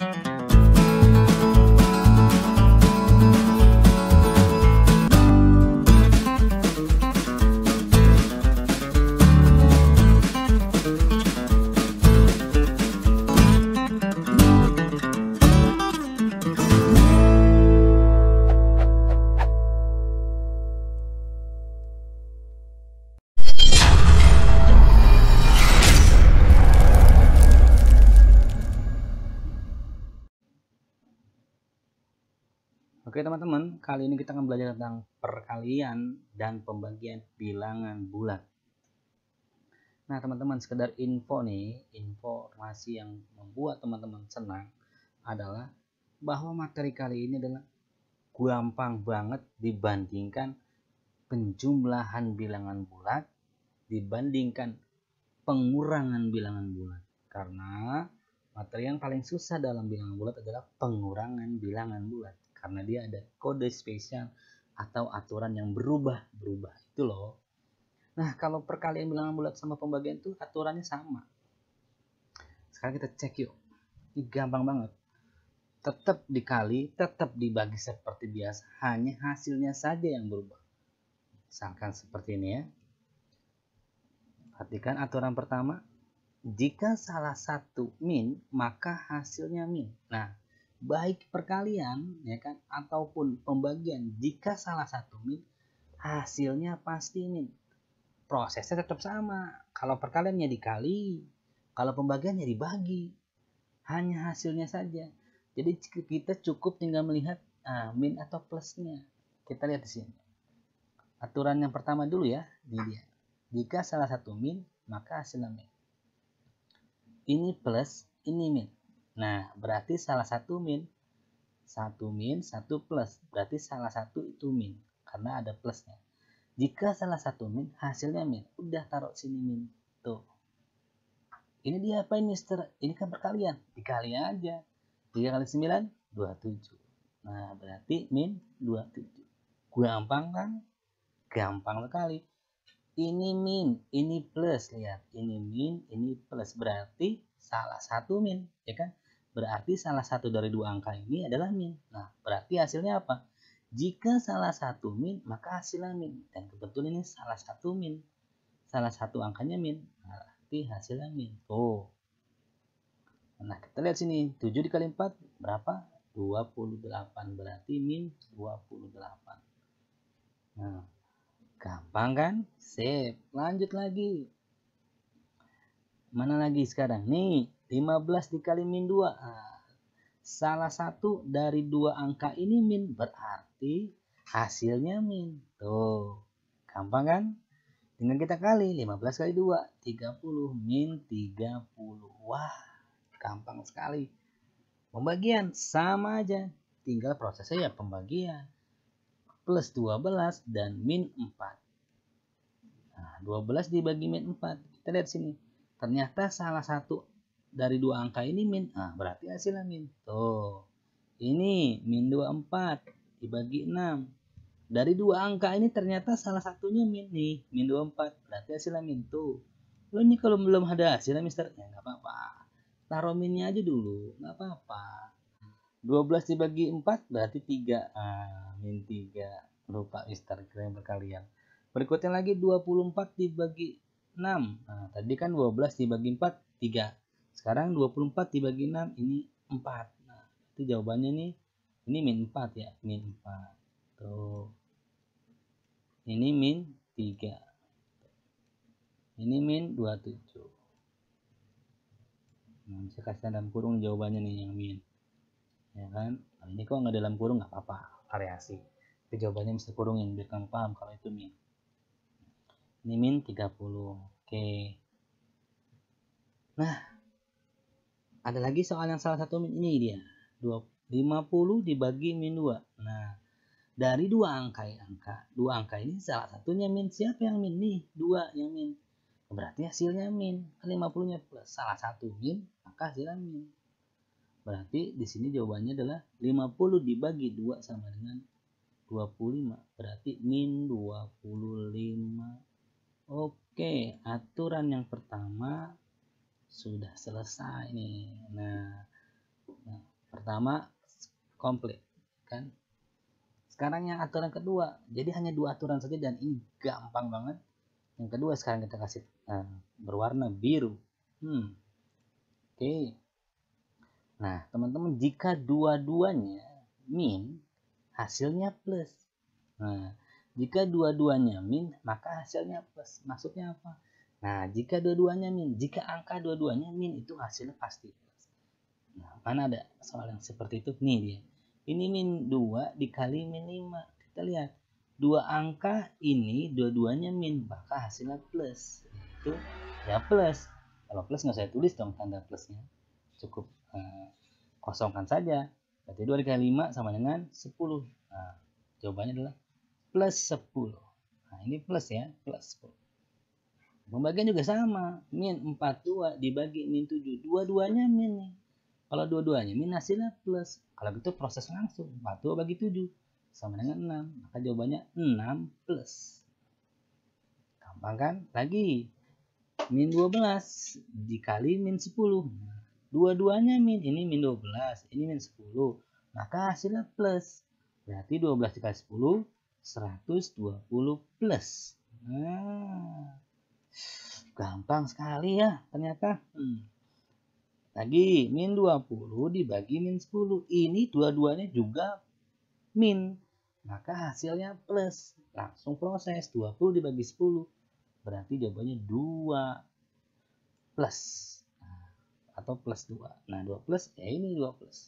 Thank you. Oke teman-teman, kali ini kita akan belajar tentang perkalian dan pembagian bilangan bulat. Nah teman-teman, sekedar info nih, informasi yang membuat teman-teman senang adalah bahwa materi kali ini adalah gampang banget dibandingkan penjumlahan bilangan bulat dibandingkan pengurangan bilangan bulat. Karena materi yang paling susah dalam bilangan bulat adalah pengurangan bilangan bulat karena dia ada kode spesial atau aturan yang berubah-berubah itu loh. Nah, kalau perkalian bilangan bulat sama pembagian itu aturannya sama. Sekarang kita cek yuk. Ini gampang banget. Tetap dikali, tetap dibagi seperti biasa. Hanya hasilnya saja yang berubah. Misalkan seperti ini ya. Perhatikan aturan pertama. Jika salah satu min, maka hasilnya min. Nah, baik perkalian ya kan ataupun pembagian jika salah satu min hasilnya pasti min prosesnya tetap sama kalau perkaliannya dikali kalau pembagiannya dibagi hanya hasilnya saja jadi kita cukup tinggal melihat ah, min atau plusnya kita lihat di sini aturan yang pertama dulu ya ini dia jika salah satu min maka hasilnya min ini plus ini min Nah, berarti salah satu min. Satu min, satu plus. Berarti salah satu itu min. Karena ada plusnya. Jika salah satu min, hasilnya min. Udah taruh sini min. Tuh. Ini dia apa ini, mister? Ini kan perkalian. Dikali aja. 3 kali 9, 27. Nah, berarti min 27. Gampang kan? Gampang sekali. Ini min, ini plus. Lihat. Ini min, ini plus. Berarti salah satu min. Ya kan? Berarti salah satu dari dua angka ini adalah min. Nah, berarti hasilnya apa? Jika salah satu min, maka hasilnya min. Dan kebetulan ini salah satu min. Salah satu angkanya min. Nah, berarti hasilnya min. Tuh. Nah, kita lihat sini. 7 dikali 4 berapa? 28. Berarti min 28. Nah, gampang kan? Sip. Lanjut lagi. Mana lagi sekarang? Nih, 15 dikali min 2. Ah, salah satu dari dua angka ini min. Berarti hasilnya min. Tuh. Gampang kan? Dengan kita kali 15 kali 2. 30 min 30. Wah. Gampang sekali. Pembagian sama aja. Tinggal prosesnya ya pembagian. Plus 12 dan min 4. Nah, 12 dibagi min 4. Kita lihat sini. Ternyata salah satu dari dua angka ini min. Ah, berarti hasilnya min. Tuh. Ini min 24 dibagi 6. Dari dua angka ini ternyata salah satunya min nih. Min 24. Berarti hasilnya min. Tuh. Lo nih kalau belum ada hasilnya mister. Ya nggak apa-apa. Taruh minnya aja dulu. nggak apa-apa. 12 dibagi 4 berarti 3. Ah, min 3. Lupa mister. Keren berkalian. Berikutnya lagi 24 dibagi 6. Nah, tadi kan 12 dibagi 4, 3. Sekarang 24 dibagi 6 ini 4. Nah, itu jawabannya nih ini min 4 ya, min 4. Tuh. Ini min 3. Ini min 27. Nah, bisa kasih dalam kurung jawabannya nih yang min. Ya kan? Nah, ini kok nggak dalam kurung nggak apa-apa, variasi. Tapi jawabannya bisa kurungin biar kamu paham kalau itu min. Ini min 30. Oke. Nah, ada lagi soal yang salah satu ini dia. 50 dibagi min 2. Nah, dari dua angka ya, angka, dua angka ini salah satunya min siapa yang min nih? Dua yang min. Berarti hasilnya min. 50-nya kan plus salah satu min, maka hasilnya min. Berarti di sini jawabannya adalah 50 dibagi 2 sama dengan 25. Berarti min 25. Oke, aturan yang pertama sudah selesai nih nah, nah pertama komplit kan sekarang yang aturan kedua jadi hanya dua aturan saja dan ini gampang banget yang kedua sekarang kita kasih uh, berwarna biru hmm oke okay. nah teman-teman jika dua-duanya min hasilnya plus nah jika dua-duanya min maka hasilnya plus maksudnya apa Nah, jika dua-duanya min, jika angka dua-duanya min itu hasilnya pasti. Nah, mana ada soal yang seperti itu? Nih dia. Ini min 2 dikali min 5. Kita lihat. Dua angka ini dua-duanya min, maka hasilnya plus. Itu ya plus. Kalau plus nggak saya tulis dong tanda plusnya. Cukup eh, kosongkan saja. Berarti 2 dikali 5 sama dengan 10. Nah, jawabannya adalah plus 10. Nah, ini plus ya, plus 10. Pembagian juga sama. Min 42 dibagi min 7. Dua-duanya min nih. Kalau dua-duanya min hasilnya plus. Kalau gitu proses langsung. 42 bagi 7. Sama dengan 6. Maka jawabannya 6 plus. Gampang kan? Lagi. Min 12 dikali min 10. Dua-duanya min. Ini min 12. Ini min 10. Maka hasilnya plus. Berarti 12 dikali 10. 120 plus. Nah. Gampang sekali ya ternyata. Hmm. Lagi, min 20 dibagi min 10. Ini dua-duanya juga min. Maka hasilnya plus. Langsung proses. 20 dibagi 10. Berarti jawabannya 2 plus. Nah, atau plus 2. Nah, 2 plus, ya ini 2 plus.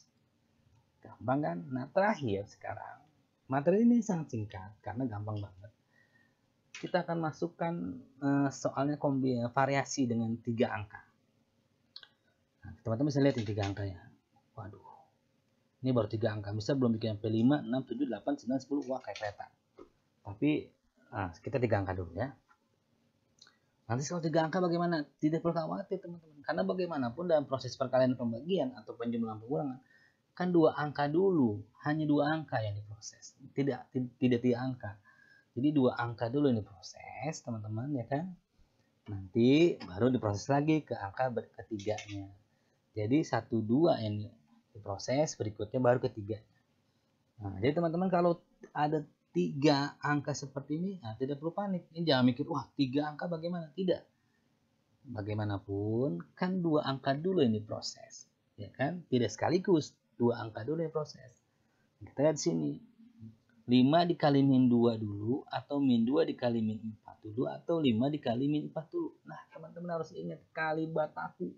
Gampang kan? Nah, terakhir sekarang. Materi ini sangat singkat karena gampang banget kita akan masukkan uh, soalnya kombi eh, variasi dengan tiga angka. Nah, teman-teman nah, bisa lihat ini tiga angka ya. Waduh. Ini baru tiga angka. Bisa belum bikin P5, 6, 7, 8, 9, 10. Wah, kayak kereta. Tapi nah, kita tiga angka dulu ya. Nanti kalau tiga angka bagaimana? Tidak perlu khawatir teman-teman. Karena bagaimanapun dalam proses perkalian pembagian atau penjumlahan pengurangan, kan dua angka dulu. Hanya dua angka yang diproses. Tidak, tidak tiga angka jadi dua angka dulu ini proses teman-teman ya kan. Nanti baru diproses lagi ke angka ketiganya. Jadi satu dua ini diproses, berikutnya baru ketiga. Nah, jadi teman-teman kalau ada tiga angka seperti ini, nah, tidak perlu panik. Ini jangan mikir, wah tiga angka bagaimana? Tidak. Bagaimanapun, kan dua angka dulu ini proses ya kan? Tidak sekaligus, dua angka dulu yang proses. Kita lihat sini, 5 dikali min 2 dulu atau min 2 dikali min 4 dulu atau 5 dikali min 4 dulu. Nah, teman-teman harus ingat kali bataku.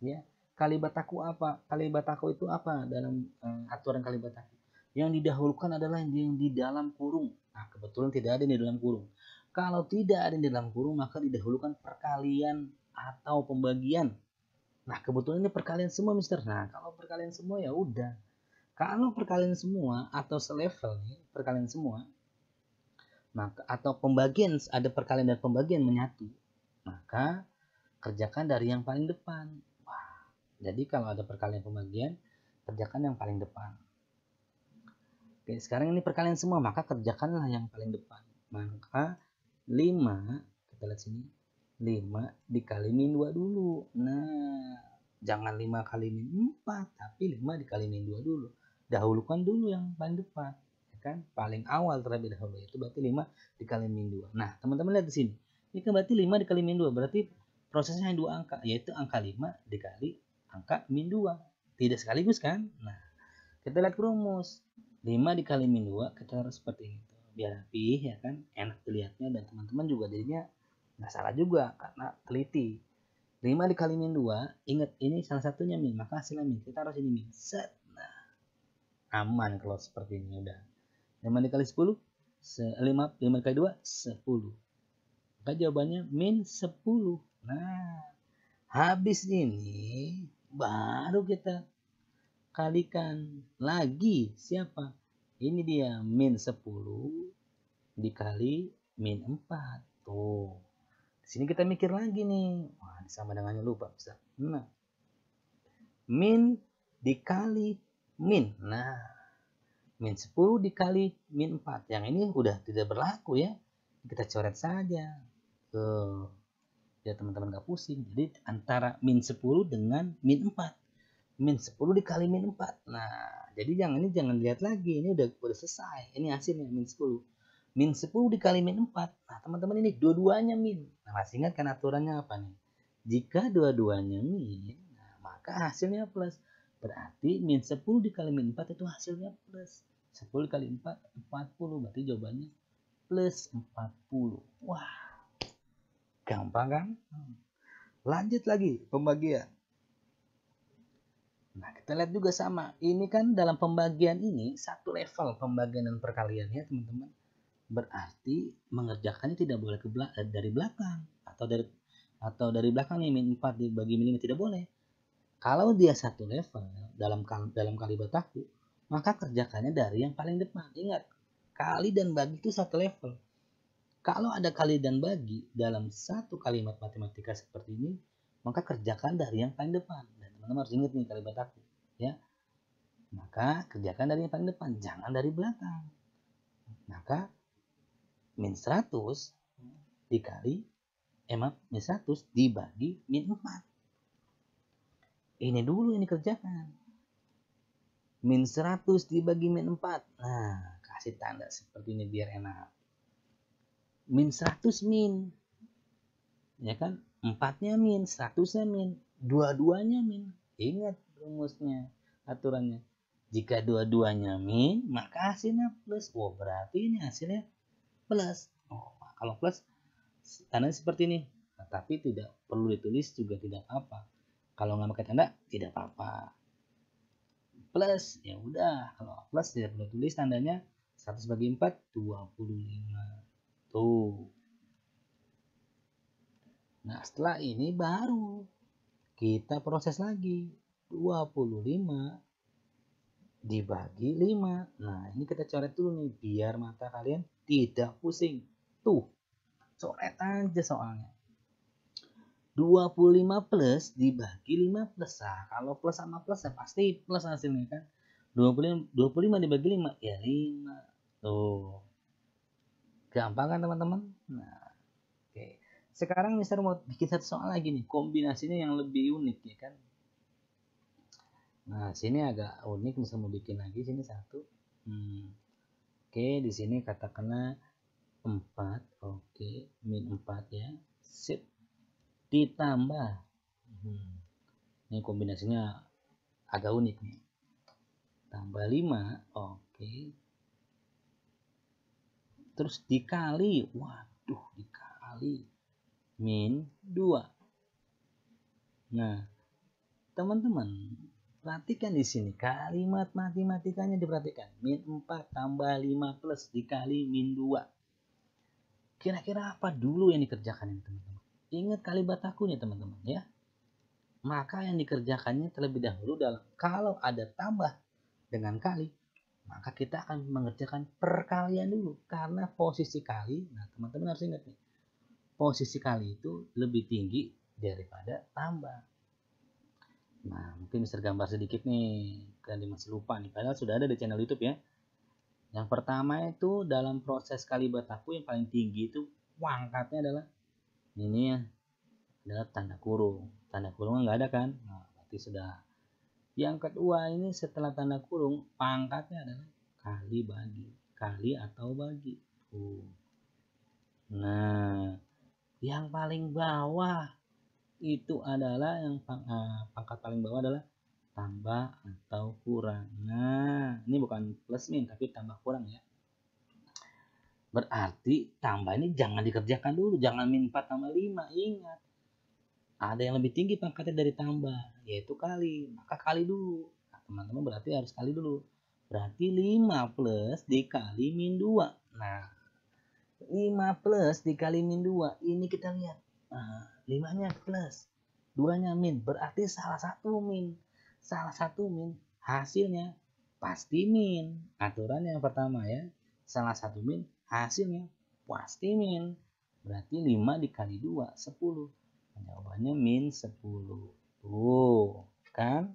Ya, kali bataku apa? Kali bataku itu apa dalam eh, aturan kali bataku? Yang didahulukan adalah yang di dalam kurung. Nah, kebetulan tidak ada yang di dalam kurung. Kalau tidak ada yang di dalam kurung, maka didahulukan perkalian atau pembagian. Nah, kebetulan ini perkalian semua, Mister. Nah, kalau perkalian semua ya udah kalau perkalian semua atau selevel nih, perkalian semua, maka atau pembagian ada perkalian dan pembagian menyatu, maka kerjakan dari yang paling depan. Wah, jadi kalau ada perkalian pembagian, kerjakan yang paling depan. Oke, sekarang ini perkalian semua, maka kerjakanlah yang paling depan. Maka 5, kita lihat sini, 5 dikali min 2 dulu. Nah, jangan 5 kali min 4, tapi 5 dikali min 2 dulu dahulukan dulu yang paling depan ya kan paling awal terlebih dahulu itu berarti 5 dikali min 2 nah teman-teman lihat di sini ini kan berarti 5 dikali min 2 berarti prosesnya hanya dua angka yaitu angka 5 dikali angka min 2 tidak sekaligus kan nah kita lihat rumus 5 dikali min 2 kita harus seperti itu biar rapi ya kan enak dilihatnya dan teman-teman juga jadinya nggak salah juga karena teliti 5 dikali min 2 ingat ini salah satunya min maka hasilnya min kita harus ini min set aman kalau seperti ini udah 5 dikali 10 5, 5 dikali 2 10 maka jawabannya min 10 nah habis ini baru kita kalikan lagi siapa ini dia min 10 dikali min 4 tuh sini kita mikir lagi nih wah sama dengannya lupa bisa nah min dikali min. Nah, min 10 dikali min 4. Yang ini udah tidak berlaku ya. Kita coret saja. Tuh. Ya teman-teman gak pusing. Jadi antara min 10 dengan min 4. Min 10 dikali min 4. Nah, jadi yang ini jangan lihat lagi. Ini udah, udah selesai. Ini hasilnya min 10 min 10 dikali min 4. Nah, teman-teman ini dua-duanya min. Nah, masih ingat kan aturannya apa nih? Jika dua-duanya min, nah, maka hasilnya plus. Berarti min 10 dikali min 4 itu hasilnya plus. 10 dikali 4, 40. Berarti jawabannya plus 40. Wah, gampang kan? Hmm. Lanjut lagi pembagian. Nah, kita lihat juga sama. Ini kan dalam pembagian ini satu level pembagian dan perkaliannya, teman-teman. Berarti mengerjakannya tidak boleh ke belakang, eh, dari belakang atau dari atau dari belakang ini, min 4 dibagi min 5 tidak boleh kalau dia satu level dalam dalam kali bertaku, maka kerjakannya dari yang paling depan. Ingat, kali dan bagi itu satu level. Kalau ada kali dan bagi dalam satu kalimat matematika seperti ini, maka kerjakan dari yang paling depan. Dan teman-teman harus ingat nih kali bertaku, ya. Maka kerjakan dari yang paling depan, jangan dari belakang. Maka min 100 dikali emang eh, min 100 dibagi min 4 ini dulu ini kerjakan hmm. min 100 dibagi min 4 nah kasih tanda seperti ini biar enak min 100 min ya kan 4nya min 100 nya min dua-duanya min ingat rumusnya aturannya jika dua-duanya min maka hasilnya plus oh berarti ini hasilnya plus oh, kalau plus tanda seperti ini nah, Tapi tidak perlu ditulis juga tidak apa kalau nggak pakai tanda tidak apa-apa. Plus ya udah kalau plus tidak perlu tulis tandanya 100 bagi 4 25. Tuh. Nah, setelah ini baru kita proses lagi 25 dibagi 5. Nah, ini kita coret dulu nih biar mata kalian tidak pusing. Tuh, coret aja soalnya. 25 plus dibagi 5 plus. Nah, kalau plus sama plus ya pasti plus hasilnya kan. 25, 25 dibagi 5 ya 5. Tuh. Gampang kan teman-teman? Nah, oke. Okay. Sekarang Mister mau bikin satu soal lagi nih, kombinasinya yang lebih unik ya kan. Nah, sini agak unik Mister mau bikin lagi sini satu. Hmm. Oke, okay, di sini katakanlah 4. Oke, okay. min 4 ya. Sip ditambah hmm, ini kombinasinya agak unik nih tambah 5 oke okay. terus dikali waduh dikali min 2 nah teman-teman perhatikan di sini kalimat matematikanya diperhatikan min 4 tambah 5 plus dikali min 2 kira-kira apa dulu yang dikerjakan ini teman-teman Ingat kalimat aku nih teman-teman ya. Maka yang dikerjakannya terlebih dahulu dalam kalau ada tambah dengan kali, maka kita akan mengerjakan perkalian dulu karena posisi kali. Nah, teman-teman harus ingat nih. Posisi kali itu lebih tinggi daripada tambah. Nah, mungkin bisa gambar sedikit nih. Kalian masih lupa nih, padahal sudah ada di channel YouTube ya. Yang pertama itu dalam proses kalibat aku yang paling tinggi itu pangkatnya adalah ini ya, adalah tanda kurung tanda kurung enggak ada kan nah, berarti sudah yang kedua ini setelah tanda kurung pangkatnya adalah kali bagi kali atau bagi tuh nah yang paling bawah itu adalah yang pang, ah, pangkat paling bawah adalah tambah atau kurang nah ini bukan plus min tapi tambah kurang ya Berarti tambah ini jangan dikerjakan dulu, jangan min 4 tambah 5, ingat. Ada yang lebih tinggi pangkatnya dari tambah, yaitu kali. Maka kali dulu. teman nah, teman-teman berarti harus kali dulu. Berarti 5 plus dikali min 2. Nah, 5 plus dikali min 2. Ini kita lihat. Nah, 5-nya plus, 2-nya min. Berarti salah satu min. Salah satu min hasilnya pasti min. Aturan yang pertama ya. Salah satu min Hasilnya pasti min. Berarti 5 dikali 2, 10. Jawabannya min 10. Tuh, kan?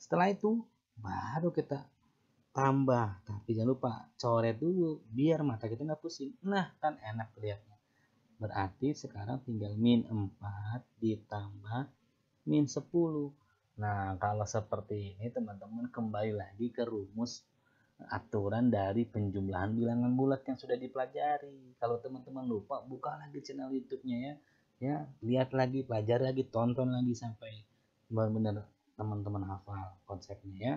Setelah itu, baru kita tambah. Tapi jangan lupa coret dulu, biar mata kita nggak pusing. Nah, kan enak lihatnya. Berarti sekarang tinggal min 4 ditambah min 10. Nah, kalau seperti ini teman-teman kembali lagi ke rumus aturan dari penjumlahan bilangan bulat yang sudah dipelajari. Kalau teman-teman lupa, buka lagi channel YouTube-nya ya. Ya, lihat lagi, pelajari lagi, tonton lagi sampai benar-benar teman-teman hafal konsepnya ya.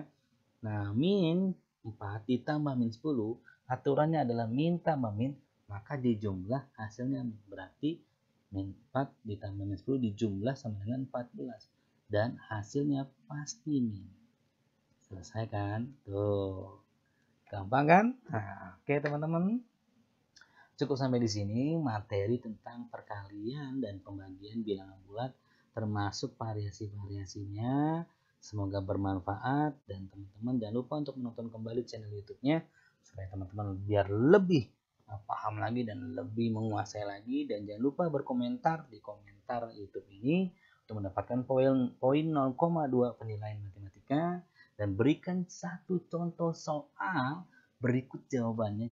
Nah, min 4 ditambah min 10, aturannya adalah min tambah min, maka dijumlah hasilnya berarti min 4 ditambah min 10 dijumlah sama dengan 14. Dan hasilnya pasti min. Selesai kan? Tuh. Gampang kan? Nah, oke teman-teman. Cukup sampai di sini materi tentang perkalian dan pembagian bilangan bulat termasuk variasi-variasinya. Semoga bermanfaat dan teman-teman jangan lupa untuk menonton kembali channel YouTube-nya supaya teman-teman biar lebih uh, paham lagi dan lebih menguasai lagi dan jangan lupa berkomentar di komentar YouTube ini untuk mendapatkan poin poin 0,2 penilaian matematika dan berikan satu contoh soal berikut jawabannya.